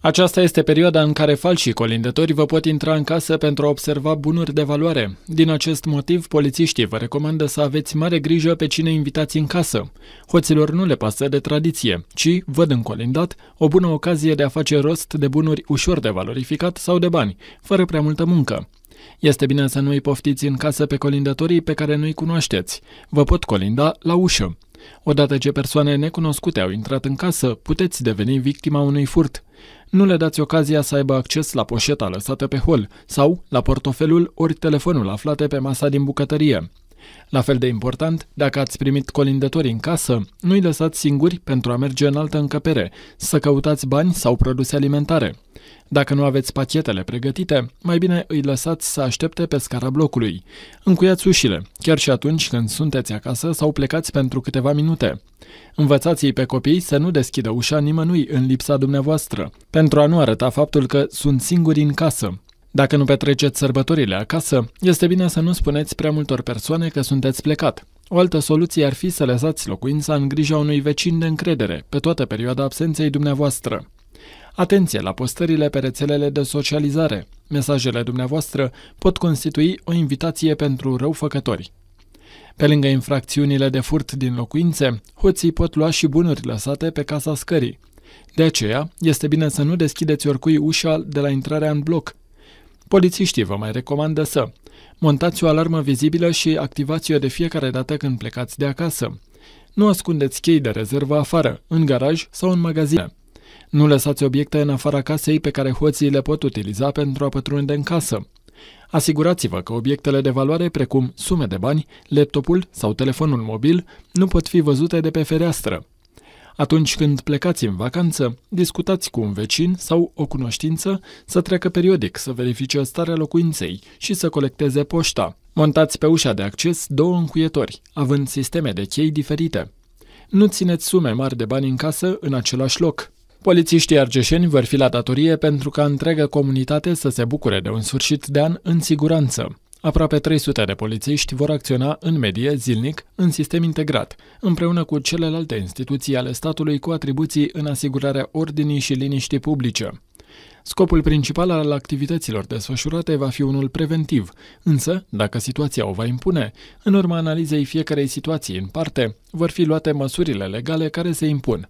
Aceasta este perioada în care falșii colindători vă pot intra în casă pentru a observa bunuri de valoare. Din acest motiv, polițiștii vă recomandă să aveți mare grijă pe cine invitați în casă. Hoților nu le pasă de tradiție, ci văd în colindat o bună ocazie de a face rost de bunuri ușor de valorificat sau de bani, fără prea multă muncă. Este bine să nu îi poftiți în casă pe colindătorii pe care nu-i cunoașteți. Vă pot colinda la ușă. Odată ce persoane necunoscute au intrat în casă, puteți deveni victima unui furt. Nu le dați ocazia să aibă acces la poșeta lăsată pe hol sau la portofelul ori telefonul aflate pe masa din bucătărie. La fel de important, dacă ați primit colindători în casă, nu-i lăsați singuri pentru a merge în altă încăpere, să căutați bani sau produse alimentare. Dacă nu aveți pachetele pregătite, mai bine îi lăsați să aștepte pe scara blocului. Încuiați ușile, chiar și atunci când sunteți acasă sau plecați pentru câteva minute. Învățați-i pe copii să nu deschidă ușa nimănui în lipsa dumneavoastră, pentru a nu arăta faptul că sunt singuri în casă. Dacă nu petreceți sărbătorile acasă, este bine să nu spuneți prea multor persoane că sunteți plecat. O altă soluție ar fi să lăsați locuința în grija unui vecin de încredere pe toată perioada absenței dumneavoastră. Atenție la postările pe rețelele de socializare. Mesajele dumneavoastră pot constitui o invitație pentru răufăcători. Pe lângă infracțiunile de furt din locuințe, hoții pot lua și bunuri lăsate pe casa scării. De aceea, este bine să nu deschideți oricui ușa de la intrarea în bloc. Polițiștii vă mai recomandă să montați o alarmă vizibilă și activați-o de fiecare dată când plecați de acasă. Nu ascundeți chei de rezervă afară, în garaj sau în magazine. Nu lăsați obiecte în afara casei pe care hoții le pot utiliza pentru a pătrunde în casă. Asigurați-vă că obiectele de valoare, precum sume de bani, laptopul sau telefonul mobil, nu pot fi văzute de pe fereastră. Atunci când plecați în vacanță, discutați cu un vecin sau o cunoștință să treacă periodic să verifice starea locuinței și să colecteze poșta. Montați pe ușa de acces două încuietori, având sisteme de chei diferite. Nu țineți sume mari de bani în casă în același loc, Polițiștii argeșeni vor fi la datorie pentru ca întreaga comunitate să se bucure de un sfârșit de an în siguranță. Aproape 300 de polițiști vor acționa în medie zilnic în sistem integrat, împreună cu celelalte instituții ale statului cu atribuții în asigurarea ordinii și liniștii publice. Scopul principal al activităților desfășurate va fi unul preventiv, însă, dacă situația o va impune, în urma analizei fiecarei situații în parte, vor fi luate măsurile legale care se impun,